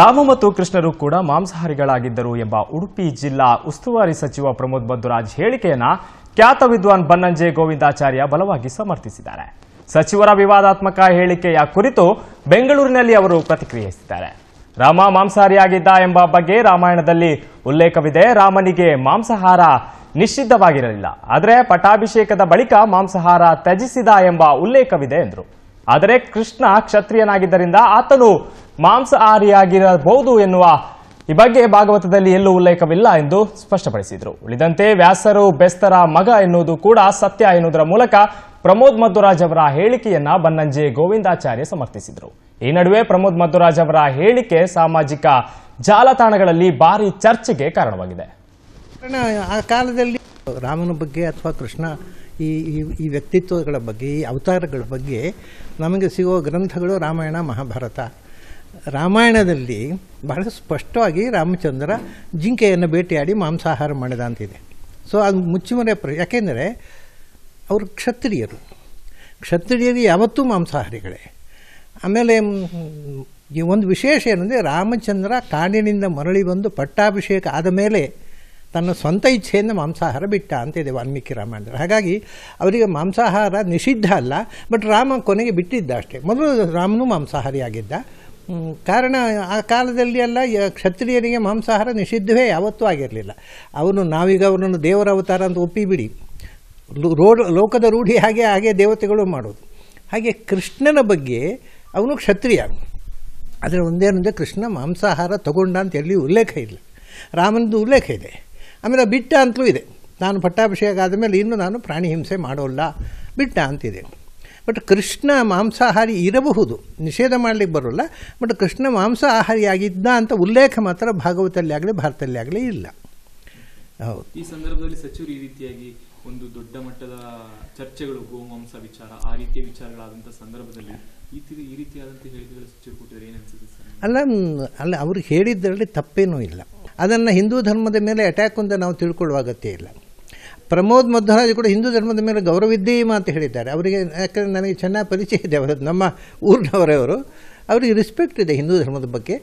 ರಾಮ ಮತ್ತು ಕೃಷ್ಣರು ಕೂಡ ಮಾಂಸಾಹಾರಿಗಳಾಗಿದ್ದರು ಎಂಬ ಉಡುಪಿ ಜಿಲ್ಲಾ ಉಸ್ತುವಾರಿ ಸಚಿವ ಪ್ರಮೋದ್ ಬದ್ದುರಾಜ್ ಹೇಳಿಕೆಯನ್ನ ಖ್ಯಾತ ವಿದ್ವಾನ್ ಬನ್ನಂಜೆ ಗೋವಿಂದಾಚಾರ್ಯ ಬಲವಾಗಿ ಸಮರ್ಥಿಸಿದ್ದಾರೆ ಸಚಿವರ ವಿವಾದಾತ್ಮಕ ಹೇಳಿಕೆಯ ಕುರಿತು ಬೆಂಗಳೂರಿನಲ್ಲಿ ಅವರು ಪ್ರತಿಕ್ರಿಯಿಸಿದ್ದಾರೆ ರಾಮ ಮಾಂಸಾಹಾರಿಯಾಗಿದ್ದ ಎಂಬ ಬಗ್ಗೆ ರಾಮಾಯಣದಲ್ಲಿ ಉಲ್ಲೇಖವಿದೆ ರಾಮನಿಗೆ ಮಾಂಸಾಹಾರ ನಿಷಿದ್ಧವಾಗಿರಲಿಲ್ಲ ಆದರೆ ಪಟಾಭಿಷೇಕದ ಬಳಿಕ ಮಾಂಸಾಹಾರ ತ್ಯಜಿಸಿದ ಎಂಬ ಉಲ್ಲೇಖವಿದೆ ಎಂದರು ಆದರೆ ಕೃಷ್ಣ ಕ್ಷತ್ರಿಯನಾಗಿದ್ದರಿಂದ ಆತನು ಮಾಂಸಾಹಾರಿಯಾಗಿರಬಹುದು ಎನ್ನುವ ಈ ಬಗ್ಗೆ ಭಾಗವತದಲ್ಲಿ ಎಲ್ಲೂ ಉಲ್ಲೇಖವಿಲ್ಲ ಎಂದು ಸ್ಪಷ್ಟಪಡಿಸಿದರು ಉಳಿದಂತೆ ವ್ಯಾಸರು ಬೆಸ್ತರ ಮಗ ಎನ್ನುವುದು ಕೂಡ ಸತ್ಯ ಎನ್ನುವುದರ ಮೂಲಕ ಪ್ರಮೋದ್ ಮಧುರಾಜ್ ಅವರ ಹೇಳಿಕೆಯನ್ನ ಬನ್ನಂಜೆ ಗೋವಿಂದಾಚಾರ್ಯ ಸಮರ್ಥಿಸಿದರು ಈ ನಡುವೆ ಪ್ರಮೋದ್ ಮಧುರಾಜ್ ಅವರ ಹೇಳಿಕೆ ಸಾಮಾಜಿಕ ಜಾಲತಾಣಗಳಲ್ಲಿ ಭಾರಿ ಚರ್ಚೆಗೆ ಕಾರಣವಾಗಿದೆ ಆ ಕಾಲದಲ್ಲಿ ರಾಮನ ಬಗ್ಗೆ ಅಥವಾ ಕೃಷ್ಣ ಈ ಈ ವ್ಯಕ್ತಿತ್ವಗಳ ಬಗ್ಗೆ ಈ ಅವತಾರಗಳ ಬಗ್ಗೆ ನಮಗೆ ಸಿಗುವ ಗ್ರಂಥಗಳು ರಾಮಾಯಣ ಮಹಾಭಾರತ ರಾಮಾಯಣದಲ್ಲಿ ಬಹಳ ಸ್ಪಷ್ಟವಾಗಿ ರಾಮಚಂದ್ರ ಜಿಂಕೆಯನ್ನು ಭೇಟಿಯಾಡಿ ಮಾಂಸಾಹಾರ ಮಾಡಿದ ಅಂತಿದೆ ಸೊ ಅದು ಮುಚ್ಚಿಮರೆ ಪ್ರ ಯಾಕೆಂದರೆ ಅವರು ಕ್ಷತ್ರಿಯರು ಕ್ಷತ್ರಿಯರು ಯಾವತ್ತೂ ಮಾಂಸಾಹಾರಿಗಳೇ ಆಮೇಲೆ ಒಂದು ವಿಶೇಷ ಏನಂದರೆ ರಾಮಚಂದ್ರ ಕಾಡಿನಿಂದ ಮರಳಿ ಬಂದು ಪಟ್ಟಾಭಿಷೇಕ ಆದ ಮೇಲೆ ತನ್ನ ಸ್ವಂತ ಇಚ್ಛೆಯಿಂದ ಮಾಂಸಾಹಾರ ಬಿಟ್ಟ ಅಂತ ಇದೆ ವಾಲ್ಮೀಕಿ ರಾಮಾಯಣದಲ್ಲಿ ಹಾಗಾಗಿ ಅವರಿಗೆ ಮಾಂಸಾಹಾರ ನಿಷಿದ್ಧ ಅಲ್ಲ ಬಟ್ ರಾಮ ಕೊನೆಗೆ ಬಿಟ್ಟಿದ್ದ ಅಷ್ಟೇ ಮೊದಲು ರಾಮನೂ ಮಾಂಸಾಹಾರಿಯಾಗಿದ್ದ ಕಾರಣ ಆ ಕಾಲದಲ್ಲಿ ಎಲ್ಲ ಕ್ಷತ್ರಿಯರಿಗೆ ಮಾಂಸಾಹಾರ ನಿಷಿದ್ಧವೇ ಯಾವತ್ತೂ ಆಗಿರಲಿಲ್ಲ ಅವನು ನಾವೀಗ ಅವನನ್ನು ದೇವರ ಅವತಾರ ಅಂತ ಒಪ್ಪಿಬಿಡಿ ರೋಡ್ ಲೋಕದ ರೂಢಿ ಹಾಗೆ ಹಾಗೆ ದೇವತೆಗಳು ಮಾಡೋದು ಹಾಗೆ ಕೃಷ್ಣನ ಬಗ್ಗೆ ಅವನು ಕ್ಷತ್ರಿಯ ಆದರೆ ಒಂದೇನಂದರೆ ಕೃಷ್ಣ ಮಾಂಸಾಹಾರ ತಗೊಂಡ ಅಂತ ಎಲ್ಲಿ ಉಲ್ಲೇಖ ಇಲ್ಲ ರಾಮನದು ಉಲ್ಲೇಖ ಇದೆ ಆಮೇಲೆ ಬಿಟ್ಟ ಅಂತಲೂ ಇದೆ ನಾನು ಪಟ್ಟಾಭಿಷೇಕ ಆದಮೇಲೆ ಇನ್ನು ನಾನು ಪ್ರಾಣಿ ಹಿಂಸೆ ಮಾಡೋಲ್ಲ ಬಿಟ್ಟ ಅಂತಿದೆ ಬಟ್ ಕೃಷ್ಣ ಮಾಂಸಾಹಾರಿ ಇರಬಹುದು ನಿಷೇಧ ಮಾಡಲಿಕ್ಕೆ ಬರೋಲ್ಲ ಬಟ್ ಕೃಷ್ಣ ಮಾಂಸಾಹಾರಿಯಾಗಿದ್ದ ಅಂತ ಉಲ್ಲೇಖ ಮಾತ್ರ ಭಾಗವತಲ್ಲಿ ಆಗಲಿ ಭಾರತದಲ್ಲಿ ಆಗಲಿ ಇಲ್ಲ ಹೌದು ಈ ಸಂದರ್ಭದಲ್ಲಿ ಸಚಿವರು ಈ ರೀತಿಯಾಗಿ ಒಂದು ದೊಡ್ಡ ಮಟ್ಟದ ಚರ್ಚೆಗಳು ಗೋಮಾಂಸ ವಿಚಾರ ಆ ರೀತಿಯ ವಿಚಾರಗಳಾದಂಥ ಸಂದರ್ಭದಲ್ಲಿ ಅಲ್ಲ ಅಲ್ಲ ಅವ್ರು ಹೇಳಿದ್ದರಲ್ಲಿ ತಪ್ಪೇನೂ ಇಲ್ಲ ಅದನ್ನು ಹಿಂದೂ ಧರ್ಮದ ಮೇಲೆ ಅಟ್ಯಾಕ್ ಅಂತ ನಾವು ತಿಳ್ಕೊಳ್ಳುವ ಅಗತ್ಯ ಇಲ್ಲ ಪ್ರಮೋದ್ ಮಧ್ವರಾಜ್ ಕೂಡ ಹಿಂದೂ ಧರ್ಮದ ಮೇಲೆ ಗೌರವಿದ್ದೀಮ ಅಂತ ಹೇಳಿದ್ದಾರೆ ಅವರಿಗೆ ಯಾಕಂದರೆ ನನಗೆ ಚೆನ್ನಾಗಿ ಪರಿಚಯ ಇದೆ ಅವರದ್ದು ನಮ್ಮ ಊರಿನವರೇ ಅವರು ಅವರಿಗೆ ರಿಸ್ಪೆಕ್ಟ್ ಇದೆ ಹಿಂದೂ ಧರ್ಮದ ಬಗ್ಗೆ